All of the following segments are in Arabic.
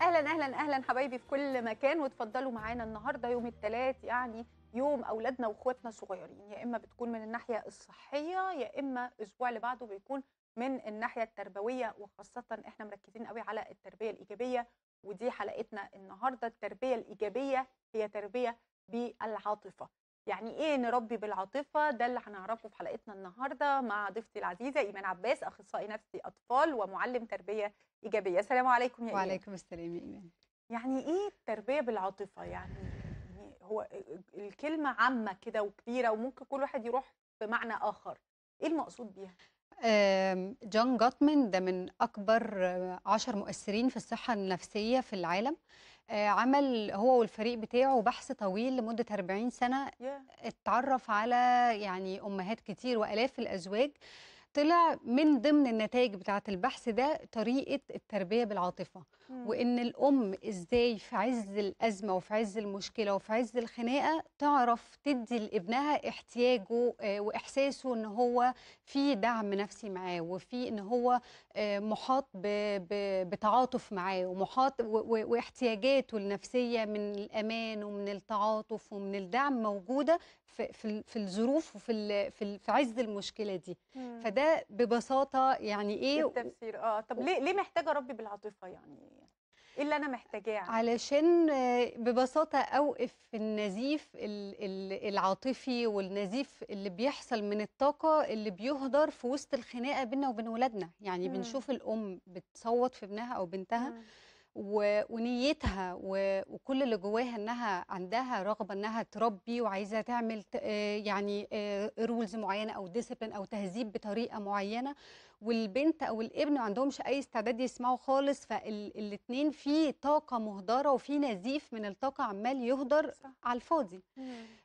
اهلا اهلا اهلا حبايبي في كل مكان وتفضلوا معانا النهارده يوم الثلاث يعني يوم اولادنا واخواتنا الصغيرين يا اما بتكون من الناحيه الصحيه يا اما الاسبوع اللي بعده بيكون من الناحيه التربويه وخاصه احنا مركزين قوي على التربيه الايجابيه ودي حلقتنا النهارده التربيه الايجابيه هي تربيه بالعاطفه يعني ايه نربي بالعاطفه ده اللي هنعرفه في حلقتنا النهارده مع ضيفتي العزيزه ايمان عباس اخصائي نفسي اطفال ومعلم تربيه ايجابيه السلام عليكم يا وعليكم إيه. السلام يا ايمان يعني ايه التربيه بالعاطفه يعني هو الكلمه عامه كده وكبيره وممكن كل واحد يروح بمعنى اخر ايه المقصود بيها جون جوتمان ده من أكبر آه، عشر مؤثرين في الصحة النفسية في العالم آه، عمل هو والفريق بتاعه بحث طويل لمدة 40 سنة اتعرف على يعني أمهات كتير وألاف الأزواج طلع من ضمن النتائج بتاعه البحث ده طريقه التربيه بالعاطفه وان الام ازاي في عز الازمه وفي عز المشكله وفي عز الخناقه تعرف تدي لابنها احتياجه آه، واحساسه ان هو في دعم نفسي معاه وفي ان هو آه، محاط بتعاطف معاه ومحاط واحتياجاته النفسيه من الامان ومن التعاطف ومن الدعم موجوده في الظروف وفي في عز المشكله دي فده ببساطه يعني ايه التفسير اه طب ليه ليه محتاجه ربي بالعاطفه يعني ايه اللي انا محتاجاه يعني؟ علشان آه، ببساطه اوقف النزيف العاطفي والنزيف اللي بيحصل من الطاقه اللي بيهدر في وسط الخناقه بينا وبين ولادنا يعني م. بنشوف الام بتصوت في ابنها او بنتها م. ونيتها وكل اللي جواها انها عندها رغبه انها تربي وعايزه تعمل آه، يعني رولز آه، معينه او ديسيبلين او تهذيب بطريقه معينه والبنت او الابن ما عندهمش اي استعداد يسمعوا خالص فالاثنين في طاقه مهدره وفي نزيف من الطاقه عمال يهدر صح. على الفاضي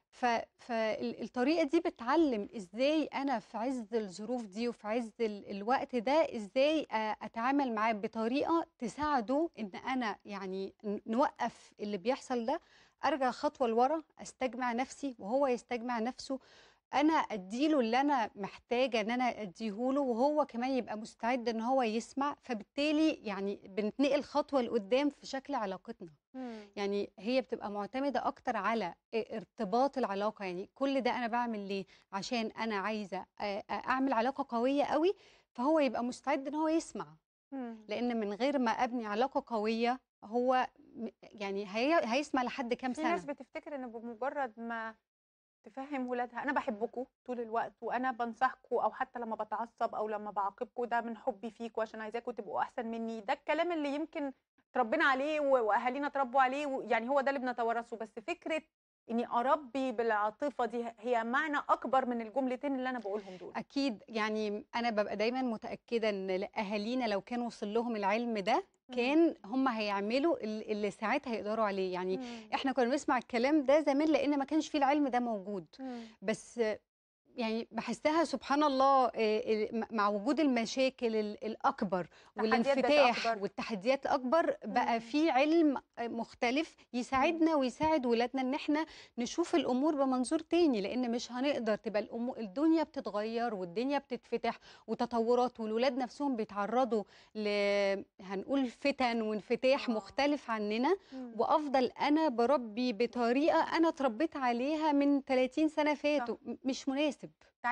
ف... فالطريقه دي بتعلم ازاي انا في عز الظروف دي وفي عز ال... الوقت ده ازاي آه، اتعامل معاه بطريقه تساعده ان انا يعني نوقف اللي بيحصل ده ارجع خطوه لورا استجمع نفسي وهو يستجمع نفسه انا اديله اللي انا محتاجه ان انا اديهوله وهو كمان يبقى مستعد ان هو يسمع فبالتالي يعني بنتنقل خطوه لقدام في شكل علاقتنا مم. يعني هي بتبقى معتمده اكتر على ارتباط العلاقه يعني كل ده انا بعمل ليه عشان انا عايزه اعمل علاقه قويه قوي فهو يبقى مستعد ان هو يسمع مم. لان من غير ما ابني علاقه قويه هو يعني هي هيسمع لحد كام سنه في ناس بتفتكر ان بمجرد ما تفهم ولادها انا بحبكم طول الوقت وانا بنصحكم او حتى لما بتعصب او لما بعاقبكم ده من حبي فيكم عشان عايزاكم تبقوا احسن مني ده الكلام اللي يمكن تربينا عليه واهالينا اتربوا عليه يعني هو ده اللي بنتورثه بس فكره اني اربي بالعاطفه دي هي معنى اكبر من الجملتين اللي انا بقولهم دول اكيد يعني انا ببقى دايما متاكده ان اهالينا لو كان وصل لهم العلم ده كان هم هيعملوا اللي ساعتها هيقدروا عليه يعني مم. احنا كنا بنسمع الكلام ده زمان لان ما كانش فيه العلم ده موجود مم. بس يعني بحسها سبحان الله آه، مع وجود المشاكل الاكبر والانفتاح والتحديات الاكبر بقى في علم آه، مختلف يساعدنا ويساعد ولادنا ان احنا نشوف الامور بمنظور تاني لان مش هنقدر تبقى الدنيا بتتغير والدنيا بتتفتح وتطورات والولاد نفسهم بيتعرضوا ل هنقول فتن وانفتاح آه. مختلف عننا وافضل انا بربي بطريقه انا اتربيت عليها من 30 سنه فاتوا مش مناسب كاتب